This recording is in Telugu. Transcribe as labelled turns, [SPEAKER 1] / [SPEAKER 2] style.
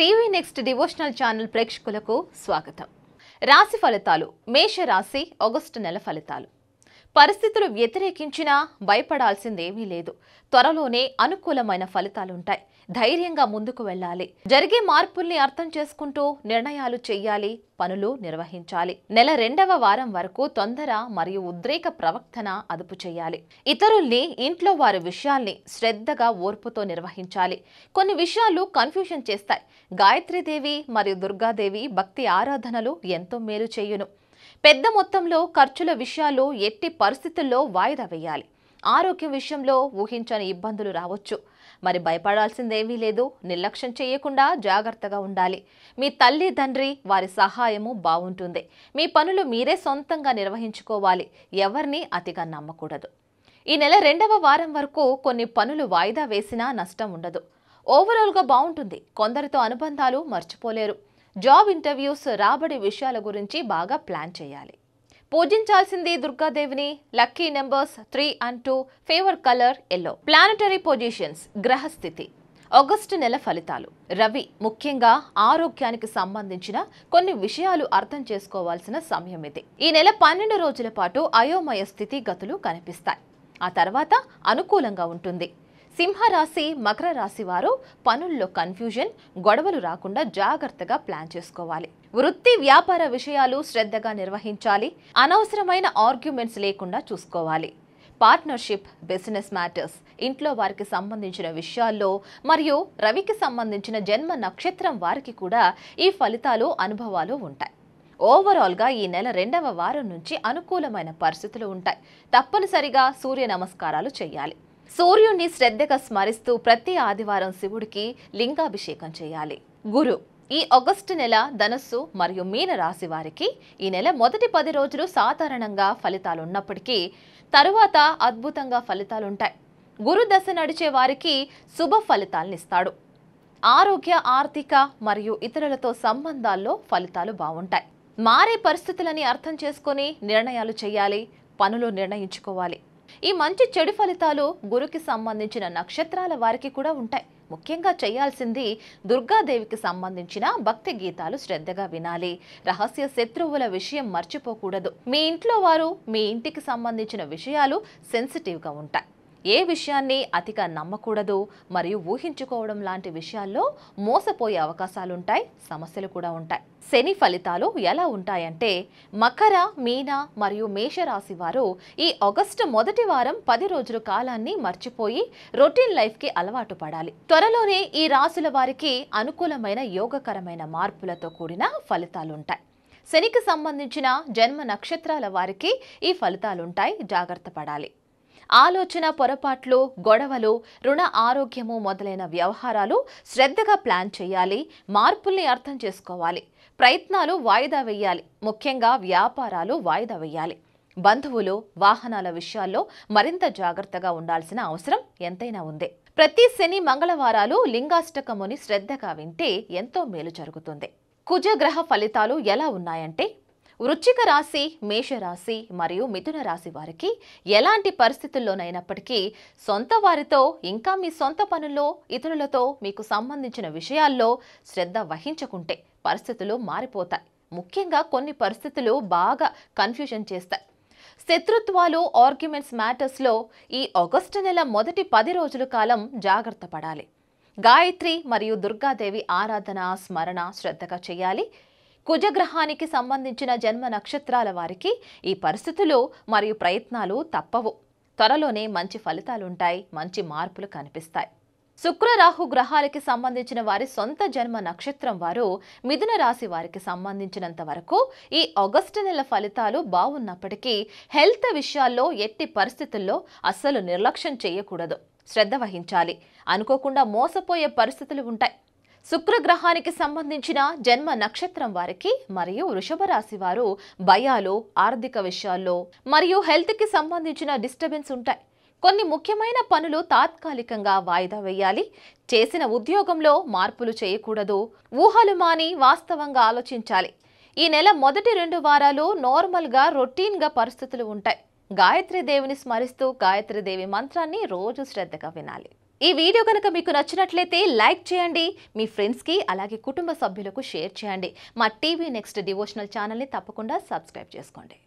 [SPEAKER 1] టీవీ నెక్స్ట్ డివోషనల్ ఛానల్ ప్రేక్షకులకు స్వాగతం రాశి ఫలితాలు మేష రాశి ఆగస్టు నెల ఫలితాలు పరిస్థితులు వ్యతిరేకించినా భయపడాల్సిందేమీ లేదు త్వరలోనే అనుకూలమైన ఫలితాలుంటాయి ధైర్యంగా ముందుకు వెళ్ళాలి జరిగే మార్పుల్ని అర్థం చేసుకుంటూ నిర్ణయాలు చెయ్యాలి పనులు నిర్వహించాలి నెల రెండవ వారం వరకు తొందర మరియు ఉద్రేక ప్రవక్తన అదుపు చేయాలి ఇతరుల్ని ఇంట్లో వారి విషయాల్ని శ్రద్ధగా ఓర్పుతో నిర్వహించాలి కొన్ని విషయాలు కన్ఫ్యూషన్ చేస్తాయి గాయత్రీదేవి మరియు దుర్గాదేవి భక్తి ఆరాధనలు ఎంతో మేలు చేయును పెద్ద మొత్తంలో ఖర్చుల విషయాలు ఎట్టి పరిస్థితుల్లో వాయిదా వేయాలి ఆరోగ్యం విషయంలో ఊహించని ఇబ్బందులు రావచ్చు మరి భయపడాల్సిందేమీ లేదు నిర్లక్ష్యం చేయకుండా జాగ్రత్తగా ఉండాలి మీ తల్లి తండ్రి వారి సహాయము బాగుంటుంది మీ పనులు మీరే సొంతంగా నిర్వహించుకోవాలి ఎవరిని అతిగా నమ్మకూడదు ఈ నెల రెండవ వారం వరకు కొన్ని పనులు వాయిదా వేసినా నష్టం ఉండదు ఓవరాల్గా బాగుంటుంది కొందరితో అనుబంధాలు మర్చిపోలేరు జాబ్ ఇంటర్వ్యూస్ రాబడి విషయాల గురించి బాగా ప్లాన్ చేయాలి పూజించాల్సింది దుర్గాదేవిని lucky numbers three and two favour colour yellow planetary positions గ్రహస్థితి ఆగస్టు నెల ఫలితాలు రవి ముఖ్యంగా ఆరోగ్యానికి సంబంధించిన కొన్ని విషయాలు అర్థం చేసుకోవాల్సిన సమయం ఇది ఈ నెల పన్నెండు రోజుల పాటు అయోమయ స్థితి గతులు కనిపిస్తాయి ఆ తర్వాత అనుకూలంగా ఉంటుంది సింహరాశి మకర రాశి వారు పనుల్లో కన్ఫ్యూజన్ గొడవలు రాకుండా జాగ్రత్తగా ప్లాన్ చేసుకోవాలి వృత్తి వ్యాపార విషయాలు శ్రద్ధగా నిర్వహించాలి అనవసరమైన ఆర్గ్యుమెంట్స్ లేకుండా చూసుకోవాలి పార్ట్నర్షిప్ బిజినెస్ మ్యాటర్స్ ఇంట్లో వారికి సంబంధించిన విషయాల్లో మరియు రవికి సంబంధించిన జన్మ నక్షత్రం వారికి కూడా ఈ ఫలితాలు అనుభవాలు ఉంటాయి ఓవరాల్గా ఈ నెల రెండవ వారం నుంచి అనుకూలమైన పరిస్థితులు ఉంటాయి తప్పనిసరిగా సూర్య నమస్కారాలు చేయాలి సూర్యుణ్ణి శ్రద్ధగా స్మరిస్తూ ప్రతి ఆదివారం శివుడికి లింగాభిషేకం చేయాలి గురు ఈ ఆగస్టు నెల ధనస్సు మరియు మీన రాశి వారికి ఈ నెల మొదటి పది రోజులు సాధారణంగా ఫలితాలు ఉన్నప్పటికీ తరువాత అద్భుతంగా ఫలితాలుంటాయి గురు దశ నడిచే వారికి శుభ ఫలితాలనిస్తాడు ఆరోగ్య ఆర్థిక మరియు ఇతరులతో సంబంధాల్లో ఫలితాలు బాగుంటాయి మారే పరిస్థితులని అర్థం చేసుకొని నిర్ణయాలు చేయాలి పనులు నిర్ణయించుకోవాలి ఈ మంచి చెడు ఫలితాలు గురుకి సంబంధించిన నక్షత్రాల వారికి కూడా ఉంటాయి ముఖ్యంగా చేయాల్సింది దుర్గాదేవికి సంబంధించిన భక్తి గీతాలు శ్రద్ధగా వినాలి రహస్య శత్రువుల విషయం మర్చిపోకూడదు మీ ఇంట్లో వారు మీ ఇంటికి సంబంధించిన విషయాలు సెన్సిటివ్గా ఉంటాయి ఏ విషయాన్ని అతిగా నమ్మకూడదు మరియు ఊహించుకోవడం లాంటి విషయాల్లో మోసపోయే అవకాశాలుంటాయి సమస్యలు కూడా ఉంటాయి శని ఫలితాలు ఎలా ఉంటాయంటే మకర మీన మరియు మేషరాశి వారు ఈ ఆగస్టు మొదటి వారం పది రోజుల కాలాన్ని మర్చిపోయి రొటీన్ లైఫ్కి అలవాటు పడాలి త్వరలోనే ఈ రాశుల వారికి అనుకూలమైన యోగకరమైన మార్పులతో కూడిన ఫలితాలుంటాయి శనికి సంబంధించిన జన్మ నక్షత్రాల వారికి ఈ ఫలితాలుంటాయి జాగ్రత్త పడాలి ఆలోచన పొరపాట్లు గొడవలు రుణ ఆరోగ్యము మొదలైన వ్యవహారాలు శ్రద్ధగా ప్లాన్ చేయాలి మార్పుల్ని అర్థం చేసుకోవాలి ప్రయత్నాలు వాయిదా వేయాలి ముఖ్యంగా వ్యాపారాలు వాయిదా వేయాలి బంధువులు వాహనాల విషయాల్లో మరింత జాగ్రత్తగా ఉండాల్సిన అవసరం ఎంతైనా ఉంది ప్రతి శని మంగళవారాలు లింగాష్టకముని శ్రద్ధగా వింటే ఎంతో మేలు జరుగుతుంది కుజగ్రహ ఫలితాలు ఎలా ఉన్నాయంటే వృచ్చిక రాశి మేషరాశి మరియు మిథున రాశి వారికి ఎలాంటి పరిస్థితుల్లోనైనప్పటికీ సొంత వారితో ఇంకా మీ సొంత పనుల్లో ఇతరులతో మీకు సంబంధించిన విషయాల్లో శ్రద్ధ వహించకుంటే పరిస్థితులు మారిపోతాయి ముఖ్యంగా కొన్ని పరిస్థితులు బాగా కన్ఫ్యూజన్ చేస్తాయి శత్రుత్వాలు ఆర్గ్యుమెంట్స్ మ్యాటర్స్లో ఈ ఆగస్టు నెల మొదటి పది రోజుల కాలం జాగ్రత్త పడాలి గాయత్రి మరియు దుర్గాదేవి ఆరాధన స్మరణ శ్రద్ధగా చేయాలి కుజగ్రహానికి సంబంధించిన జన్మ నక్షత్రాల వారికి ఈ పరిస్థితులు మరియు ప్రయత్నాలు తప్పవు త్వరలోనే మంచి ఫలితాలుంటాయి మంచి మార్పులు కనిపిస్తాయి శుక్రరాహు గ్రహాలకి సంబంధించిన వారి సొంత జన్మ నక్షత్రం వారు మిథున రాశి వారికి సంబంధించినంత వరకు ఈ ఆగస్టు నెల ఫలితాలు బాగున్నప్పటికీ హెల్త్ విషయాల్లో ఎట్టి పరిస్థితుల్లో అస్సలు నిర్లక్ష్యం చేయకూడదు శ్రద్ధ వహించాలి అనుకోకుండా మోసపోయే పరిస్థితులు ఉంటాయి శుక్రగ్రహానికి సంబంధించిన జన్మ నక్షత్రం వారికి మరియు వృషభ రాశి వారు భయాలు ఆర్థిక విషయాల్లో మరియు హెల్త్కి సంబంధించిన డిస్టర్బెన్స్ ఉంటాయి కొన్ని ముఖ్యమైన పనులు తాత్కాలికంగా వాయిదా వేయాలి చేసిన ఉద్యోగంలో మార్పులు చేయకూడదు ఊహలు మాని వాస్తవంగా ఆలోచించాలి ఈ నెల మొదటి రెండు వారాలు నార్మల్గా రొటీన్గా పరిస్థితులు ఉంటాయి గాయత్రి దేవిని స్మరిస్తూ గాయత్రి దేవి మంత్రాన్ని రోజు శ్రద్ధగా వినాలి ఈ వీడియో కనుక మీకు నచ్చినట్లయితే లైక్ చేయండి మీ ఫ్రెండ్స్కి అలాగే కుటుంబ సభ్యులకు షేర్ చేయండి మా టీవీ నెక్స్ట్ డివోషనల్ ఛానల్ని తప్పకుండా సబ్స్క్రైబ్ చేసుకోండి